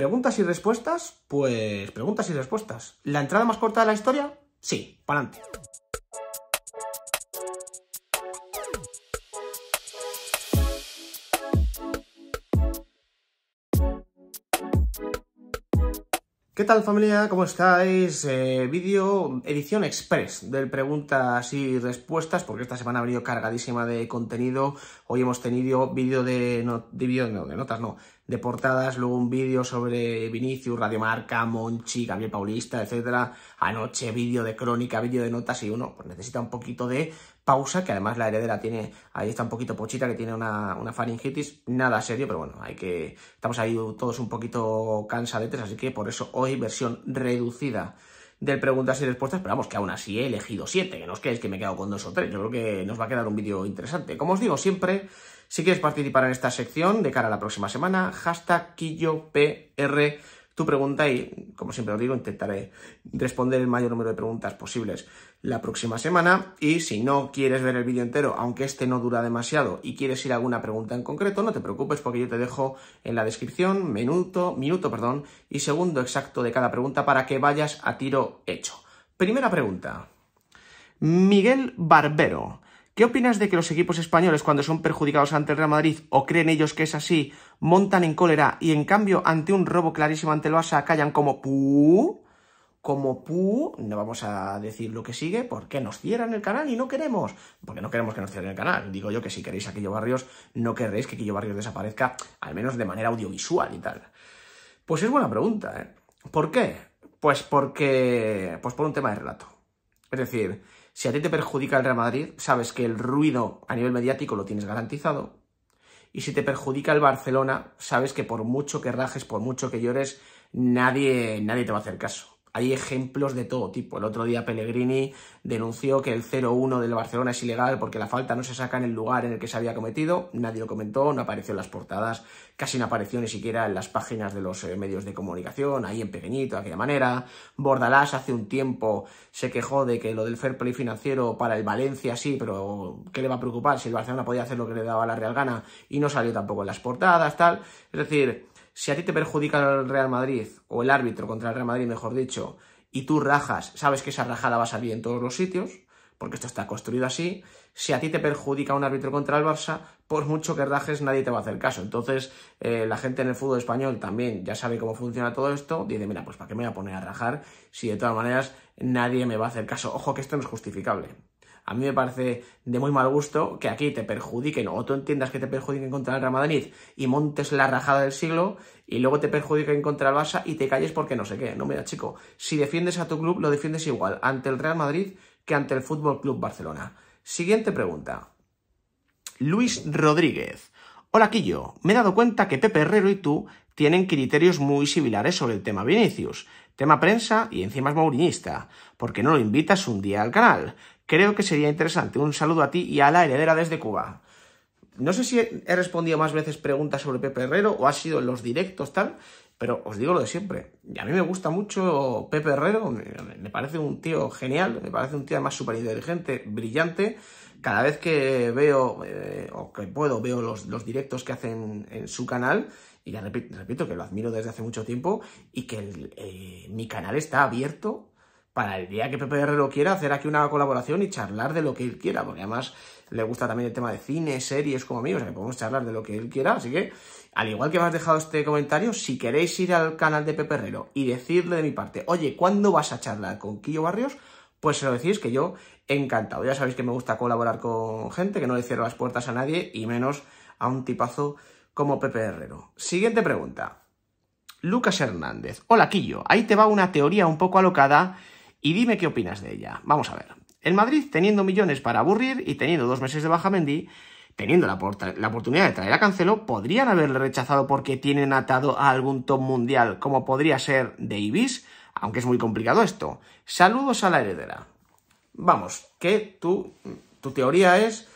preguntas y respuestas, pues preguntas y respuestas. ¿La entrada más corta de la historia? Sí, para adelante. ¿Qué tal familia? ¿Cómo estáis? Eh, vídeo edición express de preguntas y respuestas, porque esta semana ha venido cargadísima de contenido. Hoy hemos tenido vídeo de, de, notas, no, de portadas, luego un vídeo sobre Vinicius, Radiomarca, Monchi, Gabriel Paulista, etcétera. Anoche vídeo de crónica, vídeo de notas y uno pues necesita un poquito de pausa, que además la heredera tiene, ahí está un poquito pochita, que tiene una, faringitis, nada serio, pero bueno, hay que, estamos ahí todos un poquito cansadetes, así que por eso hoy versión reducida del preguntas y respuestas, pero vamos, que aún así he elegido siete, que no os quedéis que me he quedado con dos o tres, yo creo que nos va a quedar un vídeo interesante. Como os digo siempre, si quieres participar en esta sección de cara a la próxima semana, hashtag QuilloPR tu pregunta y, como siempre os digo, intentaré responder el mayor número de preguntas posibles la próxima semana. Y si no quieres ver el vídeo entero, aunque este no dura demasiado y quieres ir a alguna pregunta en concreto, no te preocupes porque yo te dejo en la descripción minuto, minuto perdón, y segundo exacto de cada pregunta para que vayas a tiro hecho. Primera pregunta. Miguel Barbero ¿Qué opinas de que los equipos españoles, cuando son perjudicados ante el Real Madrid o creen ellos que es así, montan en cólera y en cambio ante un robo clarísimo ante el Barça callan como pu? Como pu, no vamos a decir lo que sigue porque nos cierran el canal y no queremos. Porque no queremos que nos cierren el canal. Digo yo que si queréis a Quillo Barrios, no queréis que Quillo Barrios desaparezca, al menos de manera audiovisual y tal. Pues es buena pregunta, ¿eh? ¿Por qué? Pues porque. Pues por un tema de relato. Es decir, si a ti te perjudica el Real Madrid, sabes que el ruido a nivel mediático lo tienes garantizado. Y si te perjudica el Barcelona, sabes que por mucho que rajes, por mucho que llores, nadie, nadie te va a hacer caso hay ejemplos de todo tipo. El otro día Pellegrini denunció que el 0-1 del Barcelona es ilegal porque la falta no se saca en el lugar en el que se había cometido. Nadie lo comentó, no apareció en las portadas, casi no apareció ni siquiera en las páginas de los eh, medios de comunicación, ahí en pequeñito, de aquella manera. Bordalás hace un tiempo se quejó de que lo del fair play financiero para el Valencia sí, pero ¿qué le va a preocupar si el Barcelona podía hacer lo que le daba la Real Gana? Y no salió tampoco en las portadas, tal. Es decir, si a ti te perjudica el Real Madrid, o el árbitro contra el Real Madrid, mejor dicho, y tú rajas, sabes que esa rajada va a salir en todos los sitios, porque esto está construido así. Si a ti te perjudica un árbitro contra el Barça, por mucho que rajes, nadie te va a hacer caso. Entonces, eh, la gente en el fútbol español también ya sabe cómo funciona todo esto. Dice, mira, pues ¿para qué me voy a poner a rajar si de todas maneras nadie me va a hacer caso? Ojo que esto no es justificable a mí me parece de muy mal gusto que aquí te perjudiquen o tú entiendas que te perjudiquen contra el Real Madrid y montes la rajada del siglo y luego te perjudiquen contra el Barça y te calles porque no sé qué. No, mira, chico, si defiendes a tu club, lo defiendes igual ante el Real Madrid que ante el Fútbol Club Barcelona. Siguiente pregunta. Luis Rodríguez. Hola, Quillo. Me he dado cuenta que Pepe Herrero y tú tienen criterios muy similares sobre el tema Vinicius, tema prensa y encima es ¿Por qué no lo invitas un día al canal. Creo que sería interesante. Un saludo a ti y a la heredera desde Cuba. No sé si he respondido más veces preguntas sobre Pepe Herrero o ha sido en los directos tal, pero os digo lo de siempre. A mí me gusta mucho Pepe Herrero, me parece un tío genial, me parece un tío además súper inteligente, brillante. Cada vez que veo eh, o que puedo, veo los, directos que hacen en su canal y repito, que lo admiro desde hace mucho tiempo y que eh, mi canal está abierto para el día que Pepe Herrero quiera hacer aquí una colaboración y charlar de lo que él quiera, porque además le gusta también el tema de cine, series como amigos, o sea que podemos charlar de lo que él quiera, así que al igual que me has dejado este comentario, si queréis ir al canal de Pepe Herrero y decirle de mi parte, oye, ¿cuándo vas a charlar con Quillo Barrios? Pues se lo decís que yo encantado. Ya sabéis que me gusta colaborar con gente, que no le cierro las puertas a nadie y menos a un tipazo como Pepe Herrero. Siguiente pregunta. Lucas Hernández. Hola, Quillo. Ahí te va una teoría un poco alocada y dime qué opinas de ella. Vamos a ver. El Madrid, teniendo millones para aburrir y teniendo dos meses de baja Mendy, teniendo la, la, oportunidad de traer a Cancelo, podrían haberle rechazado porque tienen atado a algún top mundial, como podría ser Davis, aunque es muy complicado esto. Saludos a la heredera. Vamos, que tú, tu teoría es,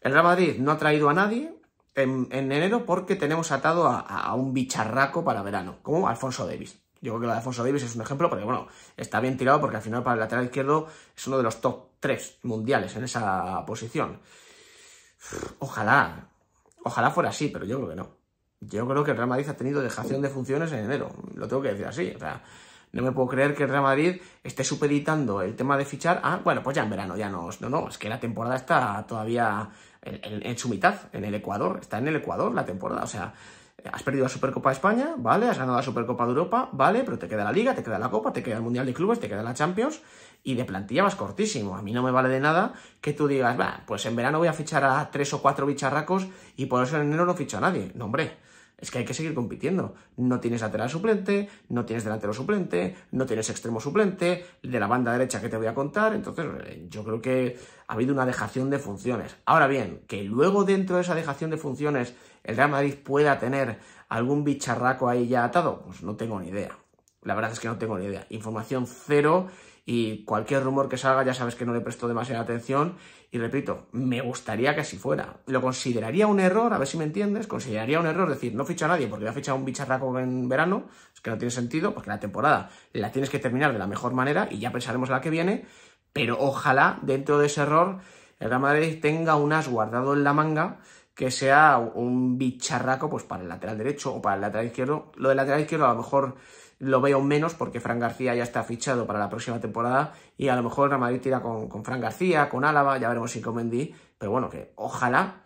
el Real Madrid no ha traído a nadie en, enero porque tenemos atado a, a un bicharraco para verano, como Alfonso Davis. Yo creo que la de Alfonso Davis es un ejemplo, pero bueno, está bien tirado porque al final para el lateral izquierdo es uno de los top 3 mundiales en esa posición. Ojalá, ojalá fuera así, pero yo creo que no. Yo creo que el Real Madrid ha tenido dejación de funciones en enero, lo tengo que decir así, o sea, no me puedo creer que el Real Madrid esté supeditando el tema de fichar ah bueno, pues ya en verano, ya no, no, no, es que la temporada está todavía en su mitad, en el Ecuador, está en el Ecuador la temporada, o sea, Has perdido la Supercopa de España, ¿vale? Has ganado la Supercopa de Europa, ¿vale? Pero te queda la Liga, te queda la Copa, te queda el Mundial de Clubes, te queda la Champions y de plantilla vas cortísimo. A mí no me vale de nada que tú digas, va, pues en verano voy a fichar a tres o cuatro bicharracos y por eso en enero no ficho a nadie. No, hombre. Es que hay que seguir compitiendo. No tienes lateral suplente, no tienes delantero suplente, no tienes extremo suplente, de la banda derecha que te voy a contar. Entonces, eh, yo creo que ha habido una dejación de funciones. Ahora bien, que luego dentro de esa dejación de funciones el Real Madrid pueda tener algún bicharraco ahí ya atado, pues no tengo ni idea. La verdad es que no tengo ni idea. Información cero y cualquier rumor que salga ya sabes que no le presto demasiada atención y repito, me gustaría que así fuera. Lo consideraría un error, a ver si me entiendes, consideraría un error decir, no ficha a nadie porque voy a fichar un bicharraco en verano, es que no tiene sentido porque la temporada la tienes que terminar de la mejor manera y ya pensaremos la que viene, pero ojalá dentro de ese error el Real Madrid tenga un as guardado en la manga que sea un bicharraco pues para el lateral derecho o para el lateral izquierdo. Lo del lateral izquierdo a lo mejor lo veo menos porque Fran García ya está fichado para la próxima temporada y a lo mejor Real Madrid tira con, con Fran García, con Álava, ya veremos si con Mendy, pero bueno, que ojalá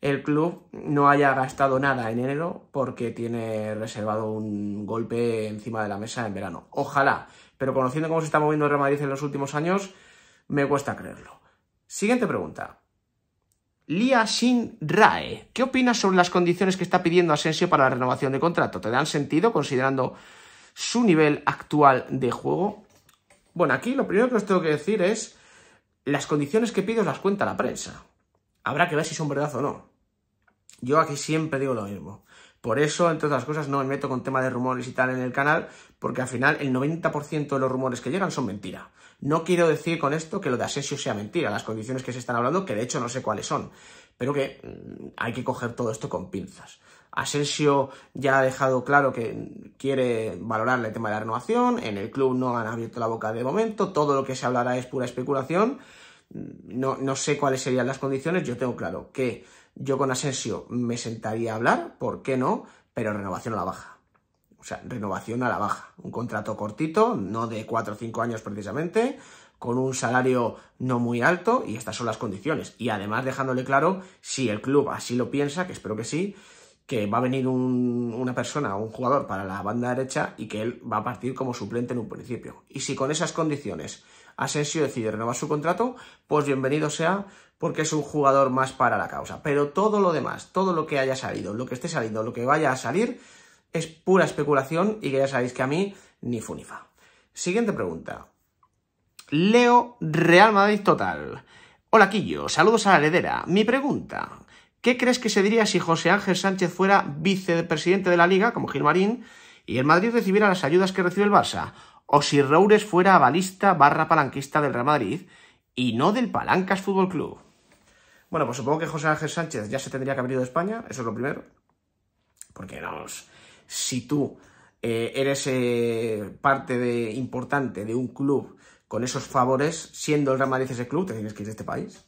el club no haya gastado nada en enero porque tiene reservado un golpe encima de la mesa en verano. Ojalá, pero conociendo cómo se está moviendo el Real Madrid en los últimos años, me cuesta creerlo. Siguiente pregunta. Lia Sin Rae, ¿qué opinas sobre las condiciones que está pidiendo Asensio para la renovación de contrato? ¿Te dan sentido considerando su nivel actual de juego. Bueno, aquí lo primero que os tengo que decir es las condiciones que pido las cuenta la prensa. Habrá que ver si son verdad o no. Yo aquí siempre digo lo mismo. Por eso, entre otras cosas, no me meto con tema de rumores y tal en el canal, porque al final el 90% de los rumores que llegan son mentira. No quiero decir con esto que lo de Asesio sea mentira, las condiciones que se están hablando, que de hecho no sé cuáles son pero que mm, hay que coger todo esto con pinzas. Asensio ya ha dejado claro que quiere valorar el tema de la renovación, en el club no han abierto la boca de momento, todo lo que se hablará es pura especulación, mm, no, no sé cuáles serían las condiciones, yo tengo claro que yo con Asensio me sentaría a hablar, ¿por qué no? Pero renovación a la baja. O sea, renovación a la baja. Un contrato cortito, no de 4 o 5 años precisamente, con un salario no muy alto y estas son las condiciones. Y además dejándole claro, si el club así lo piensa, que espero que sí, que va a venir una persona, un jugador para la banda derecha y que él va a partir como suplente en un principio. Y si con esas condiciones Asensio decide renovar su contrato, pues bienvenido sea porque es un jugador más para la causa. Pero todo lo demás, todo lo que haya salido, lo que esté saliendo, lo que vaya a salir, es pura especulación y que ya sabéis que a mí ni funifa. Siguiente pregunta. Leo Real Madrid Total. Hola Quillo, saludos a la heredera. Mi pregunta, ¿qué crees que se diría si José Ángel Sánchez fuera vicepresidente de la Liga, como Gilmarín, y el Madrid recibiera las ayudas que recibe el Barça? O si Roures fuera balista barra palanquista del Real Madrid y no del Palancas Fútbol Club. Bueno, pues supongo que José Ángel Sánchez ya se tendría que haber ido de España, eso es lo primero. Porque no si tú eh, eres eh, parte importante de un club con esos favores, siendo el Real Madrid ese club, te tienes que ir de este país.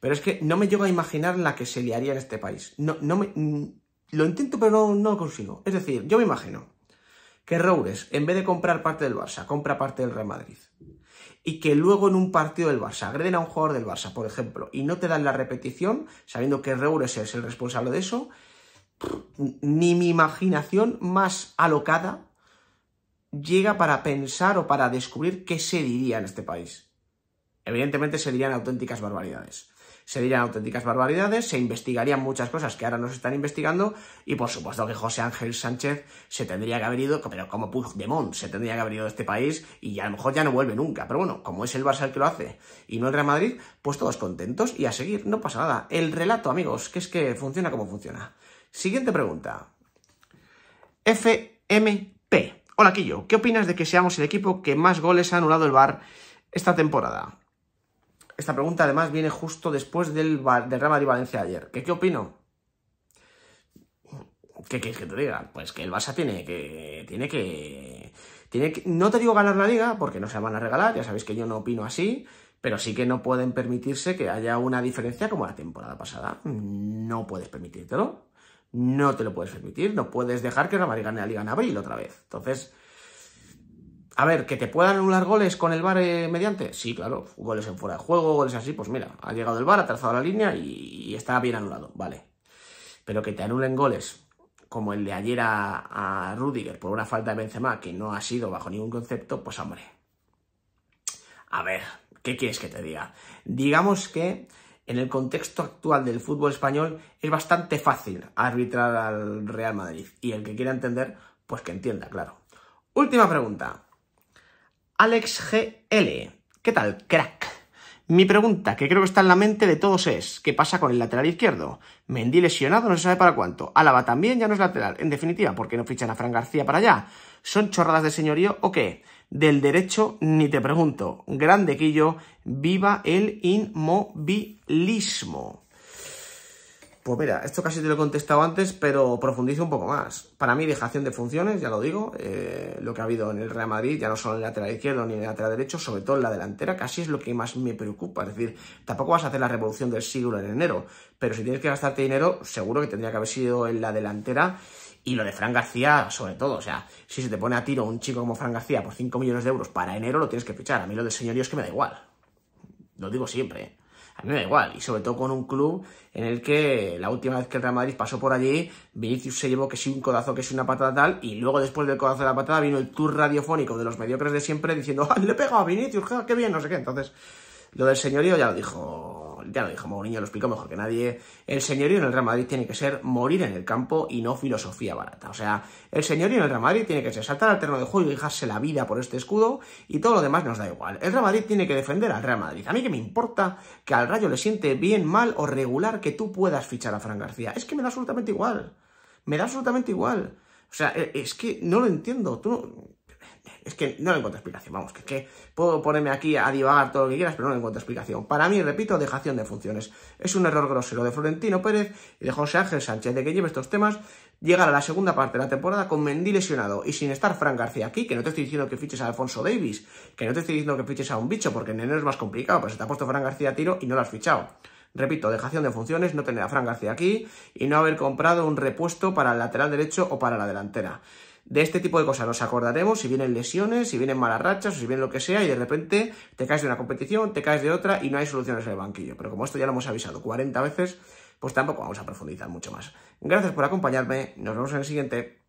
Pero es que no me llego a imaginar la que se liaría en este país. No, no me, mm, lo intento, pero no, lo consigo. Es decir, yo me imagino que Roures, en vez de comprar parte del Barça, compra parte del Real Madrid. Y que luego en un partido del Barça agreden a un jugador del Barça, por ejemplo, y no te dan la repetición, sabiendo que Roures es el responsable de eso, ni mi imaginación más alocada llega para pensar o para descubrir qué se diría en este país. Evidentemente serían auténticas barbaridades. Se dirían auténticas barbaridades, se investigarían muchas cosas que ahora no se están investigando y por supuesto que José Ángel Sánchez se tendría que haber ido, pero como Puigdemont, se tendría que haber ido de este país y a lo mejor ya no vuelve nunca. Pero bueno, como es el Barça el que lo hace y no el Real Madrid, pues todos contentos y a seguir, no pasa nada. El relato, amigos, que es que funciona como funciona. Siguiente pregunta. FMP. Hola, Quillo. ¿Qué opinas de que seamos el equipo que más goles ha anulado el VAR esta temporada? Esta pregunta además viene justo después del, del Real Madrid Valencia de ayer. ¿Qué, opino? ¿Qué quieres que te diga? Pues que el Barça tiene que. tiene que. Tiene que. No te digo ganar la liga, porque no se van a regalar, ya sabéis que yo no opino así, pero sí que no pueden permitirse que haya una diferencia como la temporada pasada. No puedes permitírtelo no te lo puedes permitir, no puedes dejar que la gane la Liga en abril otra vez. Entonces, a ver, que te puedan anular goles con el bar eh, mediante, sí, claro, goles en fuera de juego, goles así, pues mira, ha llegado el bar ha trazado la línea y, está bien anulado, vale. Pero que te anulen goles como el de ayer a, a Rudiger por una falta de Benzema que no ha sido bajo ningún concepto, pues hombre. A ver, ¿qué quieres que te diga? Digamos que en el contexto actual del fútbol español es bastante fácil arbitrar al Real Madrid. Y el que quiera entender, pues que entienda, claro. Última pregunta. Alex L, ¿Qué tal, crack? Mi pregunta, que creo que está en la mente de todos, es ¿qué pasa con el lateral izquierdo? Mendy lesionado, no se sabe para cuánto. Álava también ya no es lateral. En definitiva, ¿por qué no fichan a Fran García para allá? ¿Son chorradas de señorío o qué? del derecho ni te pregunto. Grandequillo, viva el inmovilismo. Pues mira, esto casi te lo he contestado antes, pero profundizo un poco más. Para mí, dejación de funciones, ya lo digo, eh, lo que ha habido en el Real Madrid, ya no solo en el lateral izquierdo ni en el lateral derecho, sobre todo en la delantera, casi es lo que más me preocupa. Es decir, tampoco vas a hacer la revolución del siglo en enero, pero si tienes que gastarte dinero, seguro que tendría que haber sido en la delantera y lo de Fran García, sobre todo, o sea, si se te pone a tiro un chico como Fran García por 5 millones de euros para enero, lo tienes que fichar. A mí lo del señorío es que me da igual. Lo digo siempre. ¿eh? A mí me da igual. Y sobre todo con un club en el que la última vez que el Real Madrid pasó por allí, Vinicius se llevó que sí un codazo, que sí una patada tal, y luego después del codazo de la patada vino el tour radiofónico de los mediocres de siempre diciendo, ¡Ah, le he pegado a Vinicius! ¡Qué bien! No sé qué. Entonces, lo del señorío ya lo dijo ya lo dijo Mourinho, lo explicó mejor que nadie, el señorío en el Real Madrid tiene que ser morir en el campo y no filosofía barata. O sea, el señorío en el Real Madrid tiene que ser saltar al terreno de juego y dejarse la vida por este escudo y todo lo demás nos da igual. El Real Madrid tiene que defender al Real Madrid. A mí que me importa que al Rayo le siente bien, mal o regular que tú puedas fichar a Fran García. Es que me da absolutamente igual. Me da absolutamente igual. O sea, e, es que no lo entiendo. Tú es que no le encuentro explicación, vamos, que puedo ponerme aquí a divagar todo lo que quieras, pero no le encuentro explicación. Para mí, repito, dejación de funciones. Es un error grosero de Florentino Pérez y de José Ángel Sánchez de que lleve estos temas, llegar a la segunda parte de la temporada con Mendy lesionado y sin estar Fran García aquí, que no te estoy diciendo que fiches a Alfonso Davis, que no te estoy diciendo que fiches a un bicho, porque en enero es más complicado, pero pues se te ha puesto Fran García a tiro y no lo has fichado. Repito, dejación de funciones, no tener a Fran García aquí y no haber comprado un repuesto para el lateral derecho o para la delantera. De este tipo de cosas nos acordaremos si vienen lesiones, si vienen malas rachas o si vienen lo que sea y de repente te caes de una competición, te caes de otra y no hay soluciones en el banquillo. Pero como esto ya lo hemos avisado 40 veces, pues tampoco vamos a profundizar mucho más. Gracias por acompañarme, nos vemos en el siguiente.